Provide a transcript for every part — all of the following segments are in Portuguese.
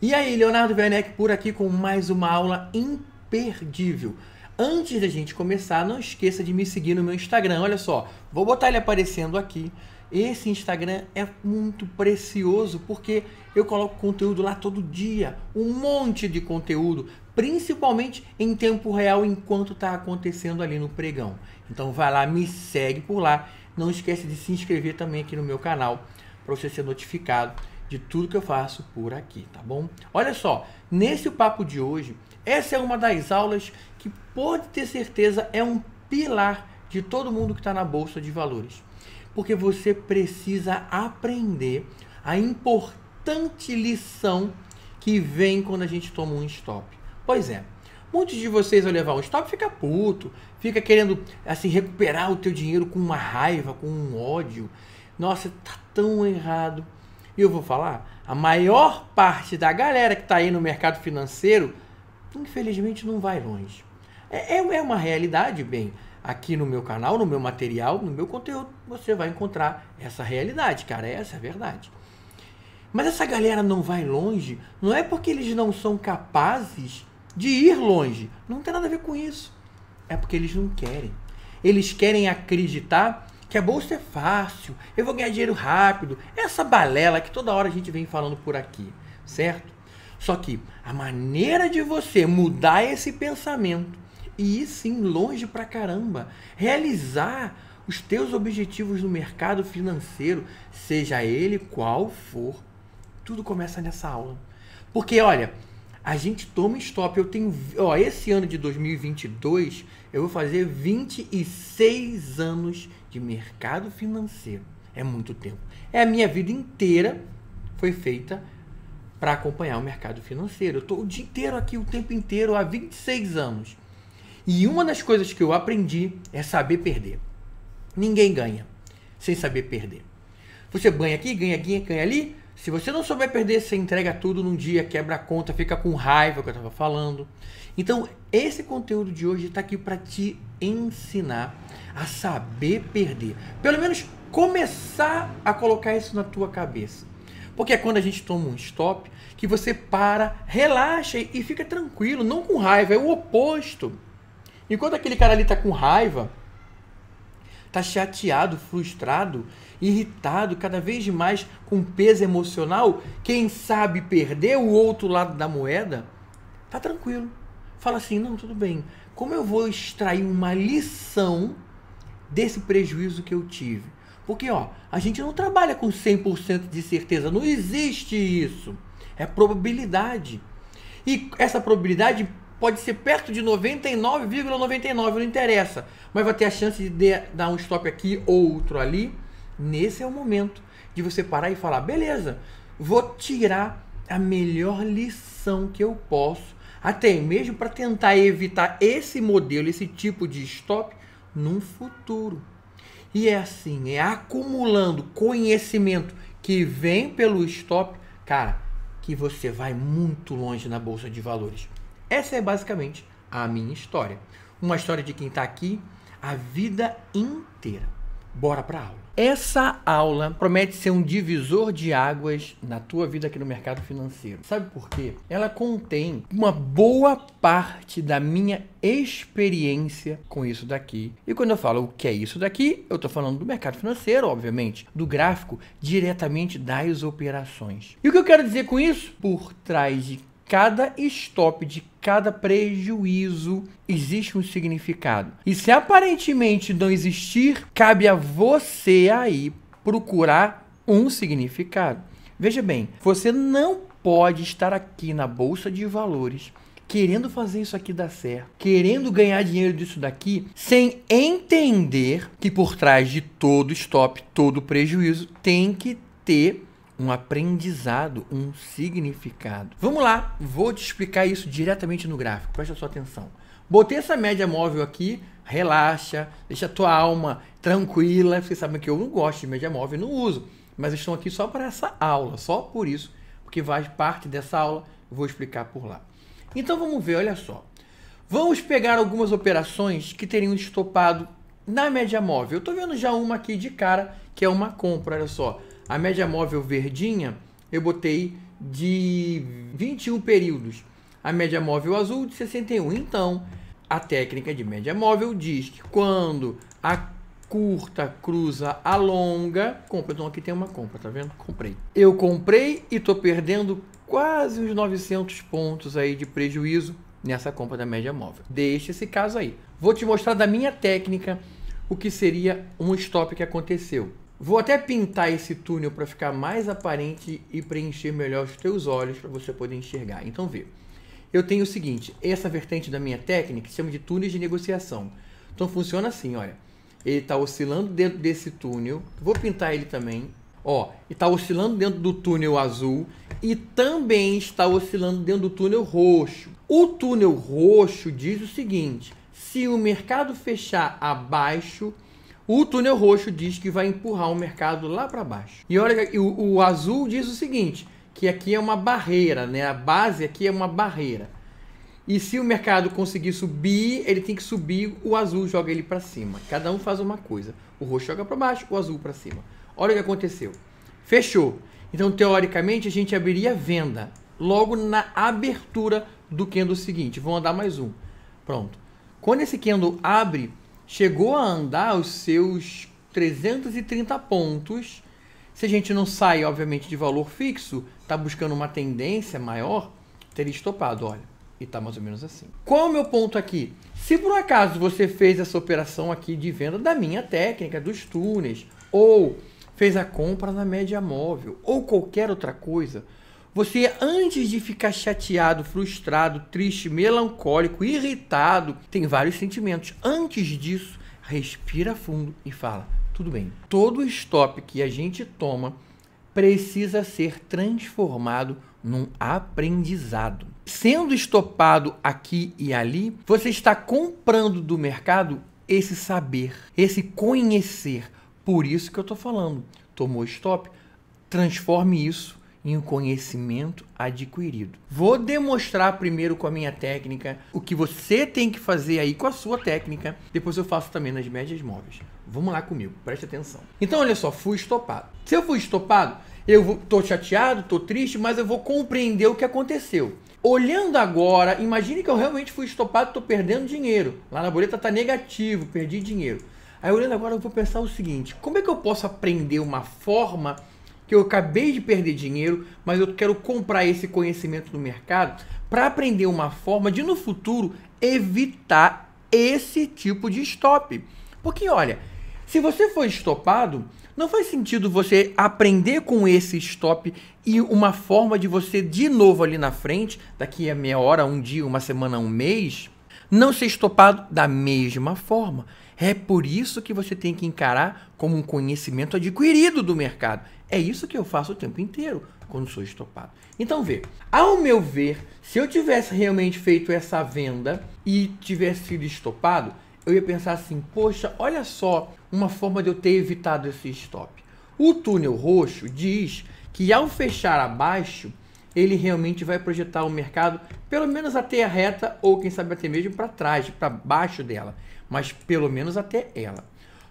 E aí, Leonardo Werneck por aqui com mais uma aula imperdível. Antes da gente começar, não esqueça de me seguir no meu Instagram. Olha só, vou botar ele aparecendo aqui. Esse Instagram é muito precioso porque eu coloco conteúdo lá todo dia, um monte de conteúdo, principalmente em tempo real enquanto está acontecendo ali no pregão. Então vai lá, me segue por lá. Não esquece de se inscrever também aqui no meu canal para você ser notificado de tudo que eu faço por aqui, tá bom? Olha só, nesse papo de hoje, essa é uma das aulas que pode ter certeza é um pilar de todo mundo que está na bolsa de valores, porque você precisa aprender a importante lição que vem quando a gente toma um stop. Pois é, muitos de vocês ao levar um stop fica puto, fica querendo assim recuperar o teu dinheiro com uma raiva, com um ódio. Nossa, tá tão errado e eu vou falar, a maior parte da galera que está aí no mercado financeiro, infelizmente, não vai longe. É, é, é uma realidade, bem. Aqui no meu canal, no meu material, no meu conteúdo, você vai encontrar essa realidade, cara. Essa é a verdade. Mas essa galera não vai longe, não é porque eles não são capazes de ir longe. Não tem nada a ver com isso. É porque eles não querem. Eles querem acreditar que a bolsa é fácil, eu vou ganhar dinheiro rápido, é essa balela que toda hora a gente vem falando por aqui, certo? Só que a maneira de você mudar esse pensamento e ir sim longe pra caramba, realizar os teus objetivos no mercado financeiro, seja ele qual for, tudo começa nessa aula. Porque olha, a gente toma stop. Eu tenho, ó, esse ano de 2022, eu vou fazer 26 anos de mercado financeiro. É muito tempo. É a minha vida inteira foi feita para acompanhar o mercado financeiro. Eu estou o dia inteiro aqui, o tempo inteiro, há 26 anos. E uma das coisas que eu aprendi é saber perder. Ninguém ganha sem saber perder. Você ganha aqui, ganha aqui, ganha ali, se você não souber perder, você entrega tudo num dia, quebra a conta, fica com raiva que eu estava falando. Então, esse conteúdo de hoje está aqui para te ensinar a saber perder. Pelo menos começar a colocar isso na tua cabeça. Porque é quando a gente toma um stop que você para, relaxa e fica tranquilo, não com raiva, é o oposto. Enquanto aquele cara ali está com raiva, está chateado, frustrado, irritado, cada vez mais com peso emocional, quem sabe perder o outro lado da moeda, tá tranquilo. Fala assim, não, tudo bem. Como eu vou extrair uma lição desse prejuízo que eu tive? Porque, ó, a gente não trabalha com 100% de certeza, não existe isso. É probabilidade. E essa probabilidade pode ser perto de 99,99, ,99, não interessa. Mas vai ter a chance de dar um stop aqui ou outro ali. Nesse é o momento de você parar e falar: beleza, vou tirar a melhor lição que eu posso, até mesmo para tentar evitar esse modelo, esse tipo de stop num futuro. E é assim, é acumulando conhecimento que vem pelo stop, cara, que você vai muito longe na bolsa de valores. Essa é basicamente a minha história. Uma história de quem está aqui a vida inteira. Bora para aula. Essa aula promete ser um divisor de águas na tua vida aqui no mercado financeiro. Sabe por quê? Ela contém uma boa parte da minha experiência com isso daqui. E quando eu falo o que é isso daqui, eu estou falando do mercado financeiro, obviamente, do gráfico, diretamente das operações. E o que eu quero dizer com isso? Por trás de cada stop, de cada prejuízo, existe um significado. E se aparentemente não existir, cabe a você aí procurar um significado. Veja bem, você não pode estar aqui na bolsa de valores querendo fazer isso aqui dar certo, querendo ganhar dinheiro disso daqui, sem entender que por trás de todo stop, todo prejuízo, tem que ter um aprendizado, um significado. Vamos lá, vou te explicar isso diretamente no gráfico, presta sua atenção. Botei essa média móvel aqui, relaxa, deixa a tua alma tranquila. Vocês sabem que eu não gosto de média móvel, não uso, mas estão aqui só para essa aula, só por isso, porque faz parte dessa aula, vou explicar por lá. Então vamos ver, olha só. Vamos pegar algumas operações que teriam estopado na média móvel. Eu estou vendo já uma aqui de cara, que é uma compra, olha só. A média móvel verdinha eu botei de 21 períodos. A média móvel azul de 61. Então, a técnica de média móvel diz que quando a curta cruza a longa, compra. Então aqui tem uma compra, tá vendo? Comprei. Eu comprei e tô perdendo quase uns 900 pontos aí de prejuízo nessa compra da média móvel. Deixa esse caso aí. Vou te mostrar da minha técnica o que seria um stop que aconteceu. Vou até pintar esse túnel para ficar mais aparente e preencher melhor os teus olhos para você poder enxergar. Então vê. Eu tenho o seguinte, essa vertente da minha técnica chama de túneis de negociação. Então funciona assim, olha. Ele está oscilando dentro desse túnel. Vou pintar ele também. Ó, está oscilando dentro do túnel azul e também está oscilando dentro do túnel roxo. O túnel roxo diz o seguinte: se o mercado fechar abaixo o túnel roxo diz que vai empurrar o mercado lá para baixo. E olha, o, o azul diz o seguinte, que aqui é uma barreira, né? A base aqui é uma barreira. E se o mercado conseguir subir, ele tem que subir, o azul joga ele para cima. Cada um faz uma coisa. O roxo joga para baixo, o azul para cima. Olha o que aconteceu. Fechou. Então, teoricamente, a gente abriria venda logo na abertura do candle seguinte. Vou andar mais um. Pronto. Quando esse candle abre, chegou a andar os seus 330 pontos. Se a gente não sai, obviamente, de valor fixo, está buscando uma tendência maior, teria estopado, olha. E está mais ou menos assim. Qual é o meu ponto aqui? Se por acaso você fez essa operação aqui de venda da minha técnica, dos túneis, ou fez a compra na média móvel, ou qualquer outra coisa, você, antes de ficar chateado, frustrado, triste, melancólico, irritado, tem vários sentimentos. Antes disso, respira fundo e fala: tudo bem. Todo stop que a gente toma precisa ser transformado num aprendizado. Sendo estopado aqui e ali, você está comprando do mercado esse saber, esse conhecer. Por isso que eu estou falando. Tomou stop, transforme isso em um conhecimento adquirido. Vou demonstrar primeiro com a minha técnica o que você tem que fazer aí com a sua técnica, depois eu faço também nas médias móveis. Vamos lá comigo, preste atenção. Então, olha só, fui estopado. Se eu fui estopado, eu vou, tô chateado, tô triste, mas eu vou compreender o que aconteceu. Olhando agora, imagine que eu realmente fui estopado, tô perdendo dinheiro. Lá na boleta tá negativo, perdi dinheiro. Aí olhando agora, eu vou pensar o seguinte: como é que eu posso aprender uma forma que eu acabei de perder dinheiro, mas eu quero comprar esse conhecimento no mercado para aprender uma forma de no futuro evitar esse tipo de stop. Porque olha, se você for estopado, não faz sentido você aprender com esse stop e uma forma de você de novo ali na frente, daqui a meia hora, um dia, uma semana, um mês, não ser estopado da mesma forma. É por isso que você tem que encarar como um conhecimento adquirido do mercado é isso que eu faço o tempo inteiro quando sou estopado. Então vê, ao meu ver, se eu tivesse realmente feito essa venda e tivesse sido estopado, eu ia pensar assim, poxa, olha só uma forma de eu ter evitado esse stop. O túnel roxo diz que ao fechar abaixo, ele realmente vai projetar o mercado pelo menos até a reta ou quem sabe até mesmo para trás, para baixo dela, mas pelo menos até ela.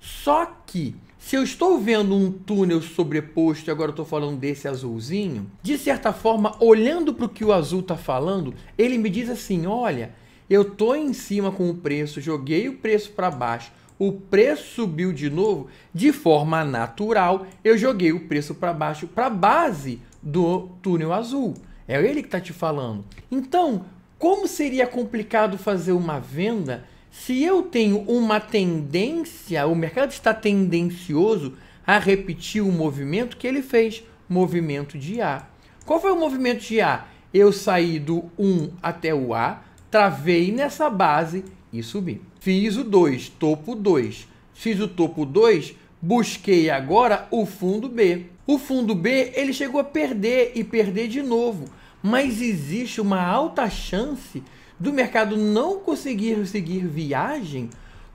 Só que se eu estou vendo um túnel sobreposto, e agora estou falando desse azulzinho, de certa forma, olhando para o que o azul está falando, ele me diz assim: olha, eu estou em cima com o preço, joguei o preço para baixo, o preço subiu de novo, de forma natural, eu joguei o preço para baixo, para a base do túnel azul. É ele que está te falando. Então, como seria complicado fazer uma venda? Se eu tenho uma tendência, o mercado está tendencioso a repetir o movimento que ele fez, movimento de A. Qual foi o movimento de A? Eu saí do 1 até o A, travei nessa base e subi. Fiz o 2, topo 2. Fiz o topo 2, busquei agora o fundo B. O fundo B ele chegou a perder e perder de novo, mas existe uma alta chance do mercado não conseguir seguir viagem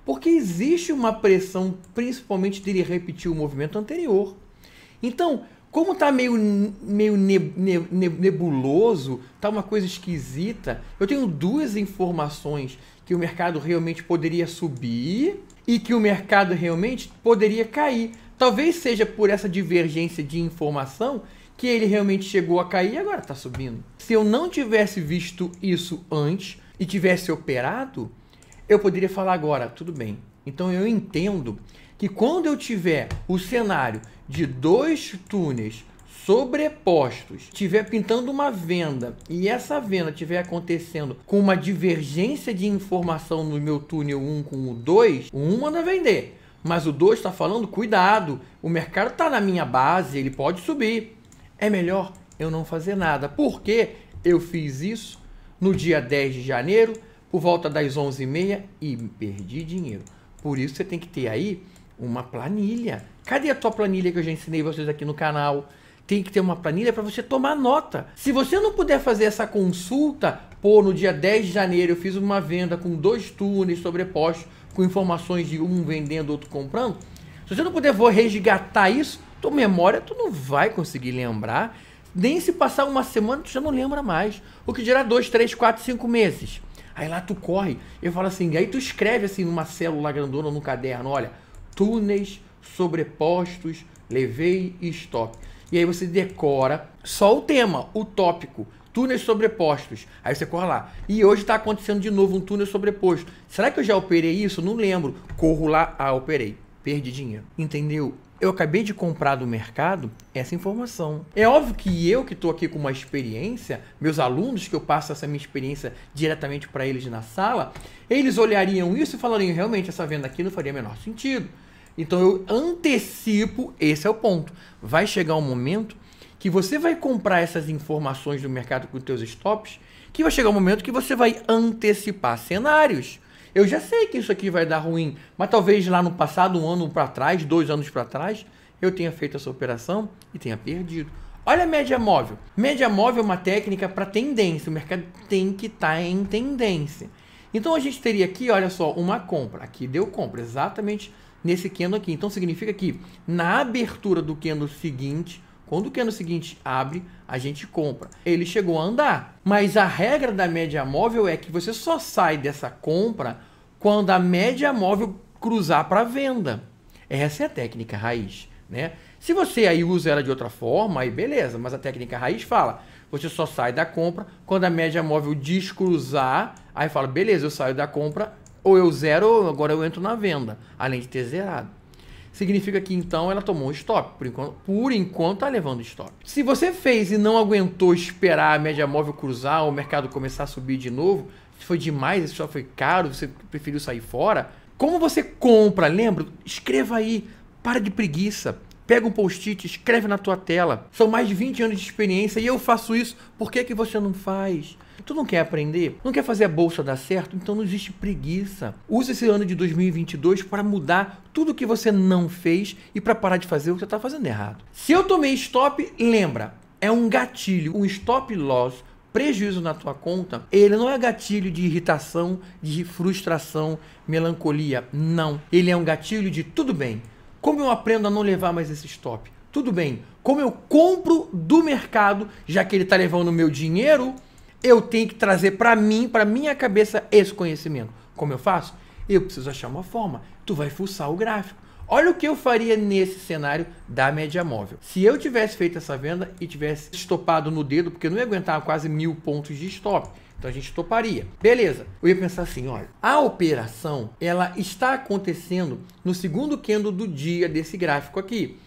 porque existe uma pressão, principalmente dele repetir o movimento anterior. Então, como está meio, meio nebuloso, está uma coisa esquisita, eu tenho duas informações que o mercado realmente poderia subir e que o mercado realmente poderia cair. Talvez seja por essa divergência de informação que ele realmente chegou a cair e agora está subindo. Se eu não tivesse visto isso antes e tivesse operado, eu poderia falar agora, tudo bem. Então eu entendo que quando eu tiver o cenário de dois túneis sobrepostos, tiver pintando uma venda e essa venda tiver acontecendo com uma divergência de informação no meu túnel 1 com o 2, o 1 manda vender. Mas o 2 está falando, cuidado, o mercado está na minha base, ele pode subir é melhor eu não fazer nada. Porque eu fiz isso no dia 10 de janeiro, por volta das 11h30 e perdi dinheiro. Por isso você tem que ter aí uma planilha. Cadê a tua planilha que eu já ensinei vocês aqui no canal? Tem que ter uma planilha para você tomar nota. Se você não puder fazer essa consulta, pô, no dia 10 de janeiro eu fiz uma venda com dois túneis sobrepostos, com informações de um vendendo, outro comprando. Se você não puder vou resgatar isso, tua memória tu não vai conseguir lembrar. Nem se passar uma semana, tu já não lembra mais. O que dirá dois, três, quatro, cinco meses. Aí lá tu corre eu falo assim, aí tu escreve assim numa célula grandona no caderno, olha, túneis sobrepostos, levei e stop. E aí você decora só o tema, o tópico, túneis sobrepostos. Aí você corre lá. E hoje está acontecendo de novo um túnel sobreposto. Será que eu já operei isso? Não lembro. Corro lá, ah, operei. Perdi dinheiro. Entendeu? eu acabei de comprar do mercado essa informação. É óbvio que eu que estou aqui com uma experiência, meus alunos que eu passo essa minha experiência diretamente para eles na sala, eles olhariam isso e falariam realmente essa venda aqui não faria menor sentido. Então eu antecipo, esse é o ponto. Vai chegar um momento que você vai comprar essas informações do mercado com os seus stops, que vai chegar um momento que você vai antecipar cenários. Eu já sei que isso aqui vai dar ruim, mas talvez lá no passado, um ano para trás, dois anos para trás, eu tenha feito essa operação e tenha perdido. Olha a média móvel. Média móvel é uma técnica para tendência. O mercado tem que estar tá em tendência. Então a gente teria aqui, olha só, uma compra. Aqui deu compra, exatamente nesse candle aqui. Então significa que na abertura do candle seguinte, quando o ano é seguinte abre, a gente compra. Ele chegou a andar, mas a regra da média móvel é que você só sai dessa compra quando a média móvel cruzar para venda. Essa é a técnica raiz, né? Se você aí usa ela de outra forma, aí beleza, mas a técnica raiz fala: você só sai da compra quando a média móvel descruzar, aí fala: beleza, eu saio da compra ou eu zero ou agora eu entro na venda, além de ter zerado significa que então ela tomou um stop. Por enquanto, por enquanto tá levando stop. Se você fez e não aguentou esperar a média móvel cruzar, o mercado começar a subir de novo, foi demais, esse stop foi caro, você preferiu sair fora. Como você compra, lembra? Escreva aí, para de preguiça. Pega um post-it, escreve na tua tela. São mais de 20 anos de experiência e eu faço isso. Por que, que você não faz? Tu não quer aprender? Não quer fazer a bolsa dar certo? Então não existe preguiça. Use esse ano de 2022 para mudar tudo que você não fez e para parar de fazer o que você está fazendo errado. Se eu tomei stop, lembra, é um gatilho, um stop loss prejuízo na tua conta, ele não é gatilho de irritação, de frustração, melancolia, não. Ele é um gatilho de tudo bem. Como eu aprendo a não levar mais esse stop? Tudo bem. Como eu compro do mercado, já que ele está levando o meu dinheiro, eu tenho que trazer para mim, para minha cabeça, esse conhecimento. Como eu faço? Eu preciso achar uma forma. Tu vai fuçar o gráfico Olha o que eu faria nesse cenário da média móvel. Se eu tivesse feito essa venda e tivesse estopado no dedo, porque eu não ia aguentar quase mil pontos de stop, então a gente toparia. Beleza. Eu ia pensar assim, olha, a operação ela está acontecendo no segundo candle do dia desse gráfico aqui.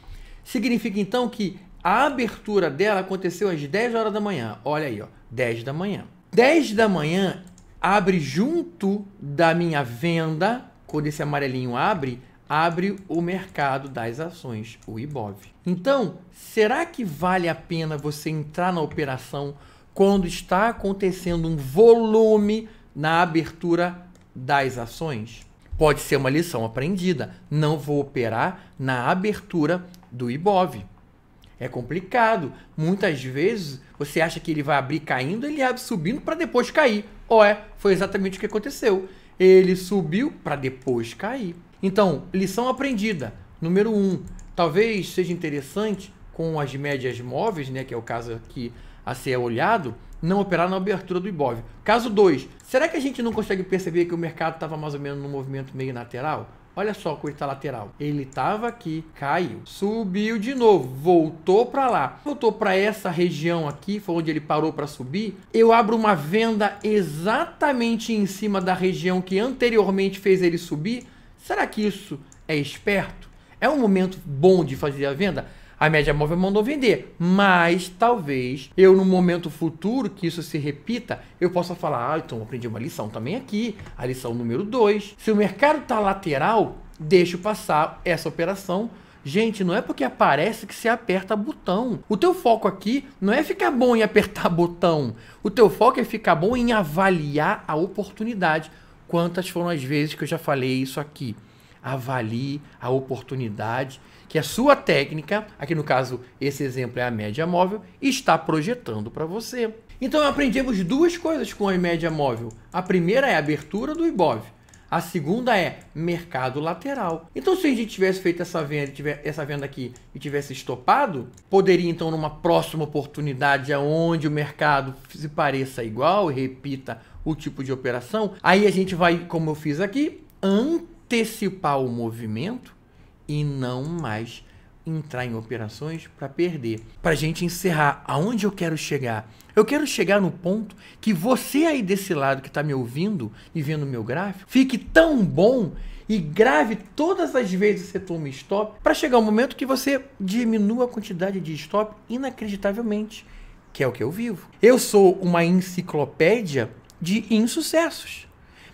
Significa então que a abertura dela aconteceu às 10 horas da manhã. Olha aí, ó, 10 da manhã. 10 da manhã abre junto da minha venda, quando esse amarelinho abre, abre o mercado das ações, o IBOV. Então, será que vale a pena você entrar na operação quando está acontecendo um volume na abertura das ações? Pode ser uma lição aprendida. Não vou operar na abertura do IBOV. É complicado. Muitas vezes você acha que ele vai abrir caindo, ele abre subindo para depois cair. Ou é, foi exatamente o que aconteceu. Ele subiu para depois cair. Então, lição aprendida. Número um, talvez seja interessante com as médias móveis, né, que é o caso aqui a ser olhado, não operar na abertura do Ibov. Caso 2, será que a gente não consegue perceber que o mercado estava mais ou menos no movimento meio lateral? Olha só como que está lateral. Ele estava aqui, caiu, subiu de novo, voltou para lá, voltou para essa região aqui, foi onde ele parou para subir. Eu abro uma venda exatamente em cima da região que anteriormente fez ele subir Será que isso é esperto? É um momento bom de fazer a venda? A média móvel mandou vender, mas talvez eu no momento futuro que isso se repita, eu possa falar, ah, então aprendi uma lição também aqui, a lição número 2. Se o mercado está lateral, deixo passar essa operação. Gente, não é porque aparece que se aperta botão. O teu foco aqui não é ficar bom em apertar botão. O teu foco é ficar bom em avaliar a oportunidade quantas foram as vezes que eu já falei isso aqui. Avalie a oportunidade que a sua técnica, aqui no caso esse exemplo é a média móvel, está projetando para você. Então aprendemos duas coisas com a média móvel. A primeira é a abertura do IBOV. A segunda é mercado lateral. Então, se a gente tivesse feito essa venda, essa venda aqui e tivesse estopado, poderia então, numa próxima oportunidade, onde o mercado se pareça igual e repita o tipo de operação. Aí a gente vai, como eu fiz aqui, antecipar o movimento e não mais entrar em operações para perder. Para a gente encerrar, aonde eu quero chegar? Eu quero chegar no ponto que você aí desse lado que está me ouvindo e vendo meu gráfico fique tão bom e grave todas as vezes que você toma stop para chegar um momento que você diminua a quantidade de stop inacreditavelmente, que é o que eu vivo. Eu sou uma enciclopédia de insucessos.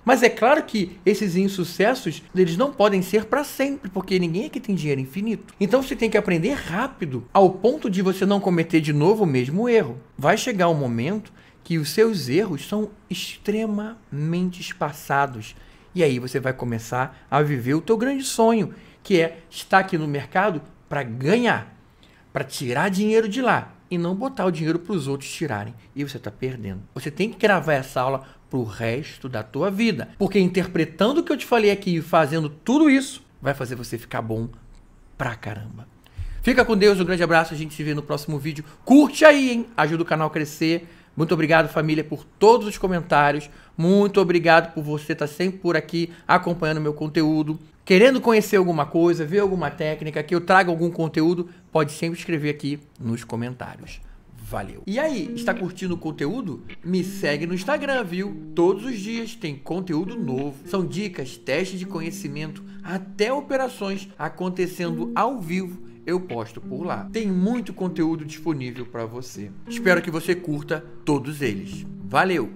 Mas é claro que esses insucessos, eles não podem ser para sempre, porque ninguém aqui é tem dinheiro infinito. Então você tem que aprender rápido, ao ponto de você não cometer de novo o mesmo erro. Vai chegar um momento que os seus erros são extremamente espaçados. E aí você vai começar a viver o teu grande sonho, que é estar aqui no mercado para ganhar, para tirar dinheiro de lá e não botar o dinheiro para os outros tirarem. E você está perdendo. Você tem que gravar essa aula para o resto da tua vida. Porque interpretando o que eu te falei aqui e fazendo tudo isso, vai fazer você ficar bom pra caramba. Fica com Deus, um grande abraço, a gente se vê no próximo vídeo. Curte aí, hein? Ajuda o canal a crescer muito obrigado, família, por todos os comentários. Muito obrigado por você estar tá sempre por aqui acompanhando meu conteúdo. Querendo conhecer alguma coisa, ver alguma técnica, que eu traga algum conteúdo, pode sempre escrever aqui nos comentários. Valeu. E aí, está curtindo o conteúdo? Me segue no Instagram, viu? Todos os dias tem conteúdo novo. São dicas, testes de conhecimento, até operações acontecendo ao vivo eu posto por lá. Tem muito conteúdo disponível para você. Espero que você curta todos eles. Valeu!